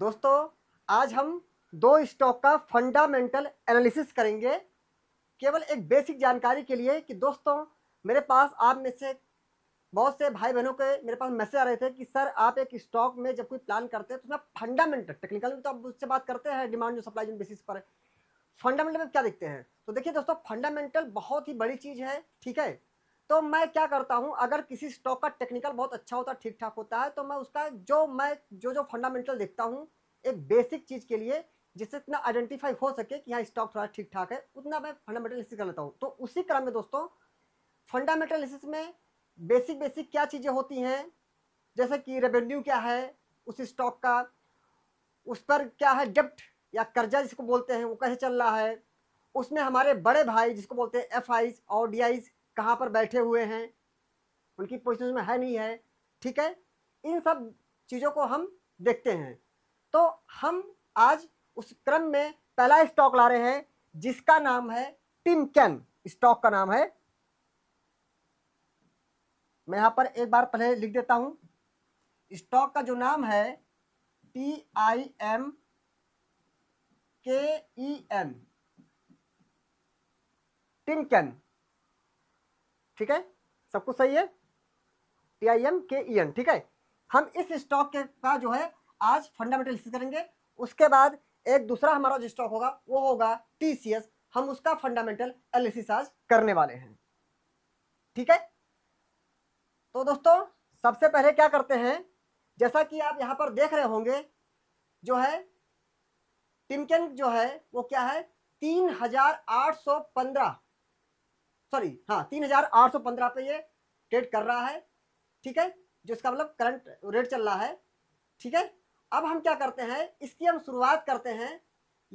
दोस्तों आज हम दो स्टॉक का फंडामेंटल एनालिसिस करेंगे केवल एक बेसिक जानकारी के लिए कि दोस्तों मेरे पास आप में से बहुत से भाई बहनों के मेरे पास मैसेज आ रहे थे कि सर आप एक स्टॉक में जब कोई प्लान करते हैं तो उसमें फंडामेंटल टेक्निकल में तो आप उससे बात करते हैं डिमांड जो सप्लाई जो बेसिस पर फंडामेंटल में क्या देखते हैं तो देखिए दोस्तों फंडामेंटल बहुत ही बड़ी चीज़ है ठीक है तो मैं क्या करता हूँ अगर किसी स्टॉक का टेक्निकल बहुत अच्छा होता है ठीक ठाक होता है तो मैं उसका जो मैं जो जो फंडामेंटल देखता हूँ एक बेसिक चीज़ के लिए जिससे इतना आइडेंटिफाई हो सके कि यहाँ स्टॉक थोड़ा ठीक ठाक है उतना मैं फंडामेंटल कर लेता हूँ तो उसी क्रम में दोस्तों फंडामेंटल में बेसिक बेसिक क्या चीज़ें होती हैं जैसे कि रेवेन्यू क्या है उस स्टॉक का उस पर क्या है डेप्ट या कर्जा जिसको बोलते हैं वो कैसे चल रहा है उसमें हमारे बड़े भाई जिसको बोलते हैं एफ और डी कहाँ पर बैठे हुए हैं उनकी पोजिशन में है नहीं है ठीक है इन सब चीज़ों को हम देखते हैं तो हम आज उस क्रम में पहला स्टॉक ला रहे हैं जिसका नाम है टिम कैन स्टॉक का नाम है मैं यहां पर एक बार पहले लिख देता हूं स्टॉक का जो नाम है टी आई एम के ई एन कैन ठीक है सब कुछ सही है टी आई एम के ई एन ठीक है हम इस स्टॉक के का जो है आज फंडामेंटल करेंगे उसके बाद एक दूसरा हमारा जो स्टॉक होगा वो होगा टी सी एस हम उसका फंडामेंटल एनालिसिस आज करने वाले हैं ठीक है तो दोस्तों सबसे पहले क्या करते हैं जैसा कि आप यहां पर देख रहे होंगे जो है टिमकेन जो है वो क्या है तीन हजार आठ सौ पंद्रह सॉरी हाँ तीन हजार आठ सौ पंद्रह पे ये ट्रेड कर रहा है ठीक है जो इसका मतलब करंट रेट चल रहा है ठीक है अब हम क्या करते हैं इसकी हम शुरुआत करते हैं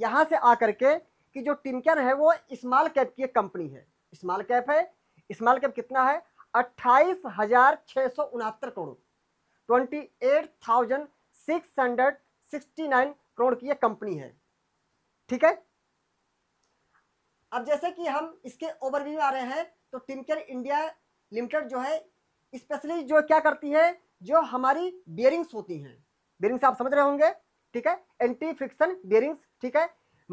यहाँ से आकर के कि जो टिमकन है वो स्मॉल कैप की एक कंपनी है स्मॉल कैप है स्मॉल कैप कितना है अट्ठाईस हजार छः सौ उनहत्तर crore twenty eight thousand six hundred sixty nine crore की एक कंपनी है ठीक है अब जैसे कि हम इसके ओवरव्यू आ रहे हैं तो टिमकेयर इंडिया लिमिटेड जो है स्पेशली जो क्या करती है जो हमारी बियरिंग्स होती हैं बियरिंग्स आप समझ रहे होंगे ठीक है एंटी फ्रिक्शन बियरिंग्स ठीक है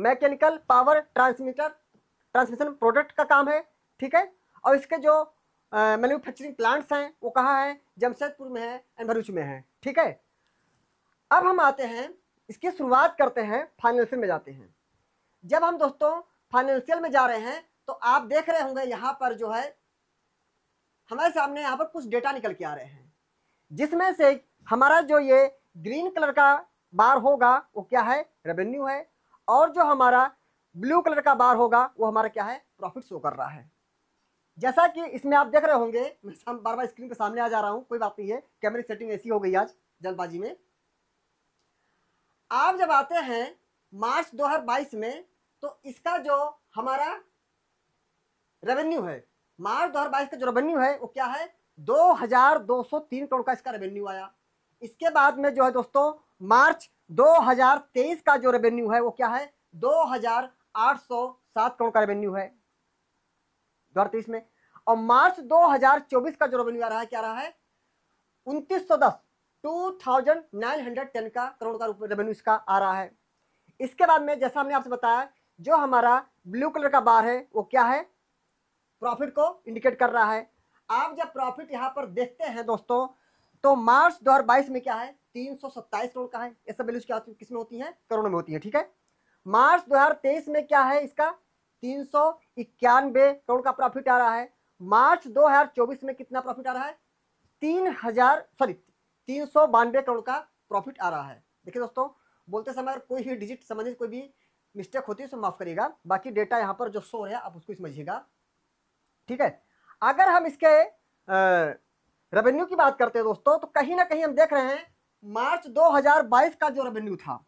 mechanical power transmitter transmission product का काम है ठीक है और इसके जो मैन्युफैक्चरिंग प्लांट्स हैं वो कहाँ हैं जमशेदपुर में है एंड भरूच में है ठीक है अब हम आते हैं इसकी शुरुआत करते हैं फाइनेंशियल में जाते हैं जब हम दोस्तों फाइनेंशियल में जा रहे हैं तो आप देख रहे होंगे यहाँ पर जो है हमारे सामने यहाँ पर कुछ डेटा निकल के आ रहे हैं जिसमें से हमारा जो ये ग्रीन कलर का बार होगा वो क्या है रेवेन्यू है और जो हमारा ब्लू कलर का बार होगा वो हमारा क्या है प्रॉफिट शो कर रहा है जैसा कि इसमें आप देख रहे होंगे मैं बार बार स्क्रीन के सामने आ जा रहा हूँ कोई बात नहीं है कैमरे सेटिंग ऐसी हो गई आज जल्दबाजी में आप जब आते हैं मार्च 2022 में तो इसका जो हमारा रेवेन्यू है मार्च दो का जो रेवेन्यू है वो क्या है 2203 करोड़ का इसका रेवेन्यू आया इसके बाद में जो है दोस्तों मार्च 2023 का जो रेवेन्यू है वो क्या है 2807 करोड़ का रेवेन्यू है दो में और मार्च 2024 का जो रेवेन्यू आ रहा है क्या रहा है उन्तीस सौ दस two thousand nine hundred ten का करोड़ का रेवेन्यू इसका आ रहा है इसके बाद में जैसा हमने आपसे बताया जो हमारा ब्लू कलर का बार है वो क्या है प्रॉफिट को इंडिकेट कर रहा है आप जब प्रॉफिट यहाँ पर देखते हैं दोस्तों तो मार्च 2022 में क्या है तीन करोड़ का है ये सब वैल्यूज क्या किस में होती है करोड़ में होती है ठीक है मार्च 2023 में क्या है इसका तीन करोड़ का प्रॉफिट आ रहा है मार्च 2024 में कितना प्रॉफिट आ रहा है तीन हजार सॉरी तीन करोड़ का प्रॉफिट आ रहा है देखिए दोस्तों बोलते समय कोई भी डिजिट संबंधित कोई भी मिस्टेक होती है माफ़ करिएगा बाकी डेटा यहाँ पर जो शो है आप उसको समझिएगा ठीक है अगर हम इसके रेवेन्यू की बात करते हैं दोस्तों तो कहीं ना कहीं हम देख रहे हैं मार्च 2022 का जो रेवेन्यू था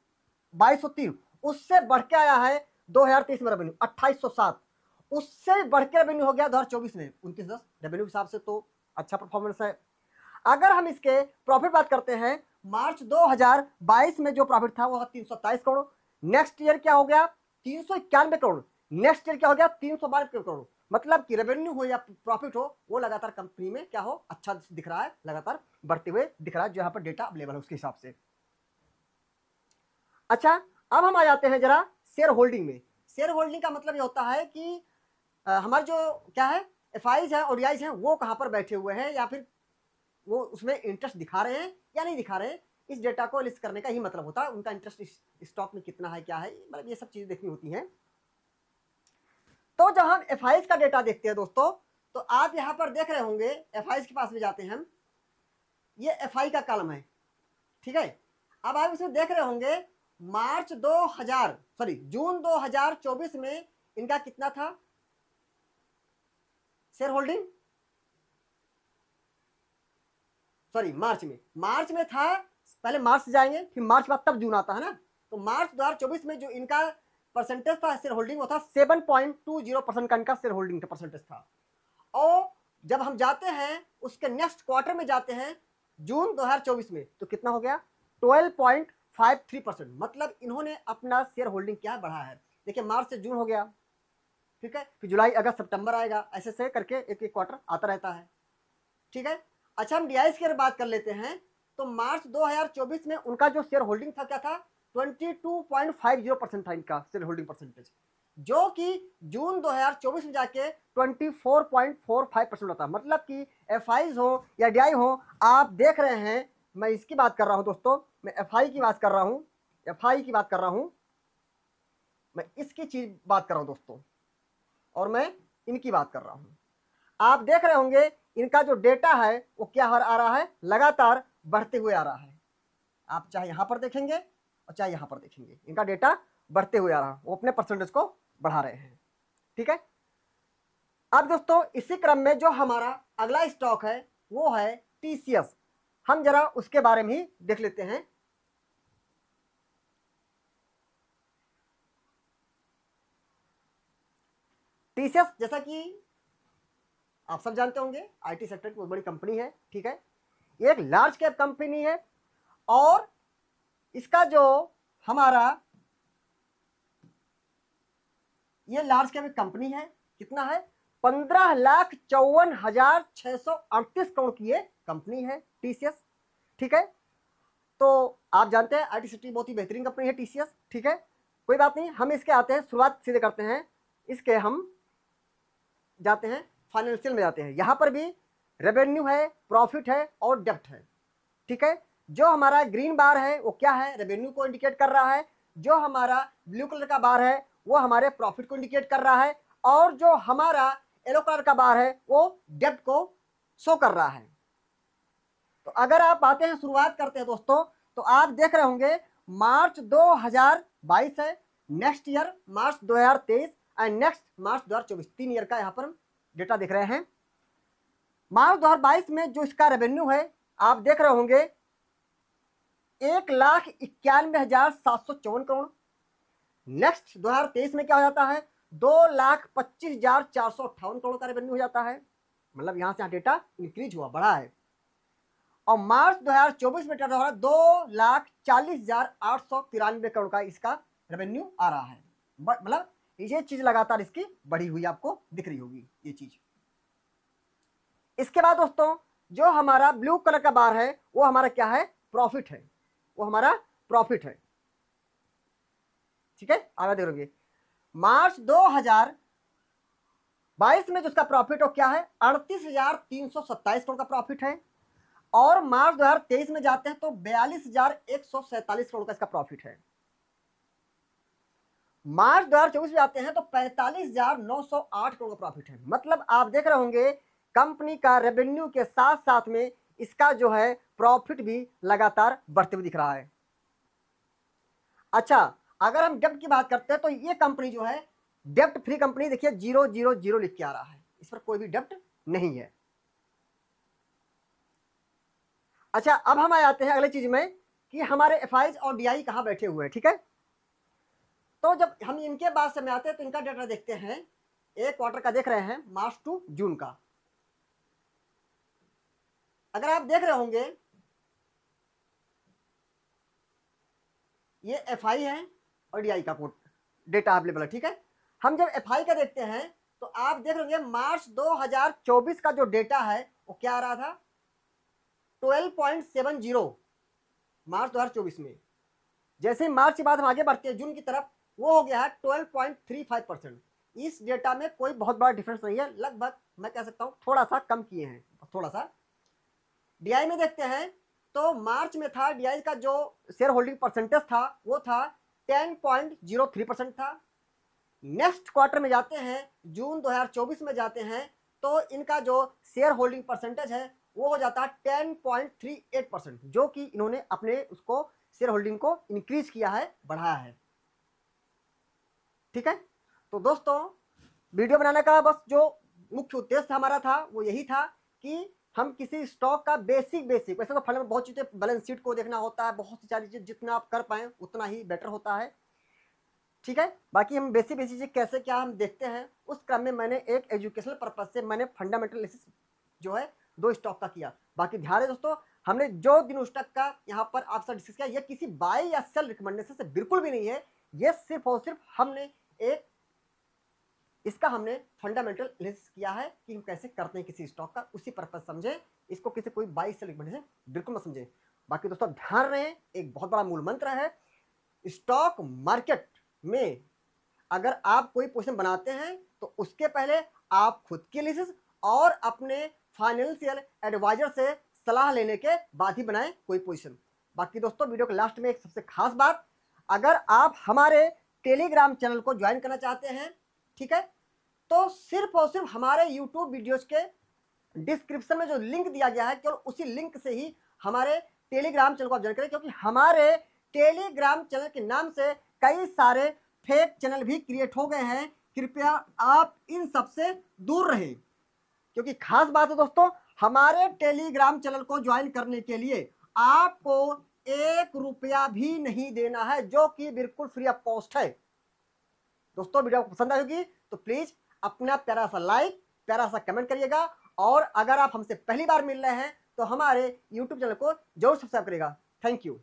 बाईस उससे बढ़ के आया है 2023 में रेवेन्यू 2807 उससे बढ़ के रेवेन्यू हो गया 2024 में उनतीस दस रेवेन्यू के हिसाब से तो अच्छा परफॉर्मेंस है अगर हम इसके प्रॉफिट बात करते हैं मार्च 2022 में जो प्रॉफिट था वो तीन करोड़ नेक्स्ट ईयर क्या हो गया तीन सौ इक्यानवे करोड़ नेक्स्ट ईयर क्या हो गया तीन सौ बारह करोड़ मतलब कि रेवेन्यू हो या प्रॉफिट हो वो लगातार कंपनी में क्या हो अच्छा दिख रहा है लगातार बढ़ते हुए दिख रहा है जो यहाँ पर डेटा अवेलेबल है उसके हिसाब से अच्छा अब हम आ जाते हैं जरा शेयर होल्डिंग में शेयर होल्डिंग का मतलब ये होता है कि हमारे जो क्या है एफ आईज है और है वो कहाँ पर बैठे हुए हैं या फिर वो उसमें इंटरेस्ट दिखा रहे हैं या नहीं दिखा रहे हैं इस डेटा को लिस्ट करने का ही मतलब होता है उनका इंटरेस्ट स्टॉक में कितना है क्या है मतलब ये सब चीज़ें देखनी होती हैं तो जब हम एफ का डेटा देखते हैं दोस्तों तो आप यहाँ पर देख रहे होंगे एफ के पास भी जाते हैं हम ये एफ का कलम है ठीक है अब आप इसमें देख रहे होंगे मार्च 2000 सॉरी जून 2024 में इनका कितना था शेयर होल्डिंग सॉरी मार्च में मार्च में था पहले मार्च जाएंगे फिर मार्च बाद तब जून आता है ना तो मार्च दो में जो इनका परसेंटेज था शेयर होल्डिंग वो था seven point two zero percent का इनका शेयर होल्डिंग परसेंटेज था और जब हम जाते हैं उसके नेक्स्ट क्वार्टर में जाते हैं जून 2024 में तो कितना हो गया 12.53 परसेंट मतलब इन्होंने अपना शेयर होल्डिंग क्या बढ़ा है देखिए मार्च से जून हो गया ठीक है फिर जुलाई अगस्त सितंबर आएगा ऐसे से करके एक एक क्वार्टर आता रहता है ठीक है अच्छा हम डी अगर बात कर लेते हैं तो मार्च 2024 में उनका जो शेयर होल्डिंग था क्या था 22.50 परसेंट था इनका शेयर होल्डिंग परसेंटेज जो कि जून 2024 में जाके 24.45 परसेंट होता मतलब कि एफ हो या डी हो आप देख रहे हैं मैं इसकी बात कर रहा हूं दोस्तों मैं एफ की बात कर रहा हूं एफ की बात कर रहा हूं मैं इसकी चीज बात कर रहा हूं दोस्तों और मैं इनकी बात कर रहा हूं आप देख रहे होंगे इनका जो डेटा है वो क्या हर आ रहा है लगातार बढ़ते हुए आ रहा है आप चाहे यहाँ पर देखेंगे और चाहे यहाँ पर देखेंगे इनका डेटा बढ़ते हुए आ रहा है वो अपने परसेंटेज को बढ़ा रहे हैं ठीक है अब दोस्तों इसी क्रम में जो हमारा अगला स्टॉक है वो है टीसीएस हम जरा उसके बारे में ही देख लेते हैं टीसीएस जैसा कि आप सब जानते होंगे आईटी सेक्टर की बहुत बड़ी कंपनी है ठीक है एक लार्ज कैप कंपनी है और इसका जो हमारा ये लार्ज कैप कंपनी है कितना है पंद्रह लाख चौवन हजार छह सौ अड़तीस करोड़ की कंपनी है टीसीएस ठीक है तो आप जानते हैं आईटीसीटी बहुत ही बेहतरीन कंपनी है टीसीएस ठीक है कोई बात नहीं हम इसके आते हैं शुरुआत सीधे करते हैं इसके हम जाते हैं फाइनेंशियल में जाते हैं यहां पर भी रेवेन्यू है प्रॉफिट है और डेप्ट है ठीक है जो हमारा ग्रीन बार है वो क्या है रेवेन्यू को इंडिकेट कर रहा है जो हमारा ब्लू कलर का बार है वो हमारे प्रॉफिट को इंडिकेट कर रहा है और जो हमारा येलो कलर का बार है वो डेप्ट को शो कर रहा है तो अगर आप आते हैं शुरुआत करते हैं दोस्तों तो आप देख रहे होंगे मार्च 2022 है next year March 2023 and next March 2024 तीन ईयर का यहाँ पर डेटा देख रहे हैं मार्च 2022 में जो इसका रेवेन्यू है आप देख रहे होंगे एक लाख इक्यानवे हजार सात सौ चौवन करोड़ नेक्स्ट 2023 में क्या हो जाता है दो लाख पच्चीस हजार चार सौ अट्ठावन करोड़ का रेवेन्यू हो जाता है मतलब यहां से यहाँ डेटा इंक्रीज हुआ बढ़ा है और मार्च 2024 में डेटा दो लाख चालीस हजार आठ सौ तिरानवे करोड़ का इसका रेवेन्यू आ रहा है मतलब ये चीज़ लगातार इसकी बढ़ी हुई आपको दिख रही होगी ये चीज़ इसके बाद दोस्तों जो हमारा ब्लू कलर का बार है वो हमारा क्या है प्रॉफिट है वो हमारा प्रॉफिट है ठीक है आगे देख लोगे मार्च 2022 में जो उसका प्रॉफिट हो क्या है अड़तीस हजार तीन सौ सत्ताईस करोड़ का प्रॉफिट है और मार्च 2023 में जाते हैं तो बयालीस हजार एक सौ सैतालीस करोड़ का इसका प्रॉफिट है मार्च 2024 में जाते हैं तो पैंतालीस हजार नौ सौ आठ करोड़ का प्रॉफिट है मतलब आप देख रहे होंगे कंपनी का रेवेन्यू के साथ साथ में इसका जो है प्रॉफिट भी लगातार बढ़ते हुए दिख रहा है अच्छा अगर हम डेप्ट की बात करते हैं तो ये कंपनी जो है डेप्ट फ्री कंपनी देखिए जीरो जीरो जीरो लिख के आ रहा है इस पर कोई भी डेप्ट नहीं है अच्छा अब हम आ जाते हैं अगले चीज में कि हमारे एफ और डी आई बैठे हुए हैं ठीक है तो जब हम इनके बाद से में आते हैं तो इनका डेटा देखते हैं एक क्वार्टर का देख रहे हैं मार्च टू जून का अगर आप देख रहे होंगे ये एफ आई है और डी आई का कोड डेटा अवेलेबल है ठीक है हम जब एफ आई का देखते हैं तो आप देख होंगे मार्च 2024 का जो डेटा है वो क्या आ रहा था 12.70 मार्च 2024 में जैसे मार्च के बाद हम आगे बढ़ते हैं जून की तरफ वो हो गया है 12.35 परसेंट इस डेटा में कोई बहुत बड़ा डिफरेंस नहीं है लगभग मैं कह सकता हूँ थोड़ा सा कम किए हैं थोड़ा सा डीआई में देखते हैं तो मार्च में था डीआई का जो शेयर होल्डिंग परसेंटेज था वो था ten point zero three percent था नेक्स्ट क्वार्टर में जाते हैं जून 2024 में जाते हैं तो इनका जो शेयर होल्डिंग परसेंटेज है वो हो जाता है ten point three eight percent जो कि इन्होंने अपने उसको शेयर होल्डिंग को इंक्रीज किया है बढ़ाया है ठीक है तो दोस्तों वीडियो बनाने का बस जो मुख्य उद्देश्य हमारा था वो यही था कि हम किसी स्टॉक का बेसिक बेसिक वैसे तो फंड में बहुत चीज़ें बैलेंस शीट को देखना होता है बहुत सी सारी चीज़ जितना आप कर पाए उतना ही बेटर होता है ठीक है बाकी हम बेसिक बेसिक चीज़ कैसे क्या हम देखते हैं उस क्रम में मैंने एक एजुकेशनल पर्पज से मैंने फंडामेंटल जो है दो स्टॉक का किया बाकी ध्यान है दोस्तों हमने जो दिन उस स्टॉक का यहाँ पर आपसे डिस्कस किया ये किसी बाय या सेल रिकमेंडेशन से बिल्कुल भी नहीं है ये सिर्फ और सिर्फ हमने एक इसका हमने फंडामेंटल एनालिसिस किया है कि हम कैसे करते हैं किसी स्टॉक का उसी पर्पज समझें इसको किसी कोई बाई सेल से बिल्कुल मत समझें बाकी दोस्तों ध्यान रहे एक बहुत बड़ा मूल मंत्र है स्टॉक मार्केट में अगर आप कोई पोजिशन बनाते हैं तो उसके पहले आप खुद की एनालिसिस और अपने फाइनेंशियल एडवाइजर से सलाह लेने के बाद ही बनाएं कोई पोजिशन बाकी दोस्तों वीडियो के लास्ट में एक सबसे खास बात अगर आप हमारे टेलीग्राम चैनल को ज्वाइन करना चाहते हैं ठीक है तो सिर्फ और सिर्फ हमारे यूट्यूब वीडियोज़ के डिस्क्रिप्शन में जो लिंक दिया गया है केवल उसी लिंक से ही हमारे टेलीग्राम चैनल को आप ज्वाइन करें क्योंकि हमारे टेलीग्राम चैनल के नाम से कई सारे फेक चैनल भी क्रिएट हो गए हैं कृपया आप इन सब से दूर रहें क्योंकि खास बात है दोस्तों हमारे टेलीग्राम चैनल को ज्वाइन करने के लिए आपको एक रुपया भी नहीं देना है जो कि बिल्कुल फ्री ऑफ कॉस्ट है दोस्तों वीडियो आपको पसंद आई होगी तो प्लीज़ अपना प्यारा सा लाइक प्यारा सा कमेंट करिएगा और अगर आप हमसे पहली बार मिल रहे हैं तो हमारे यूट्यूब चैनल को जरूर सब्सक्राइब करिएगा थैंक यू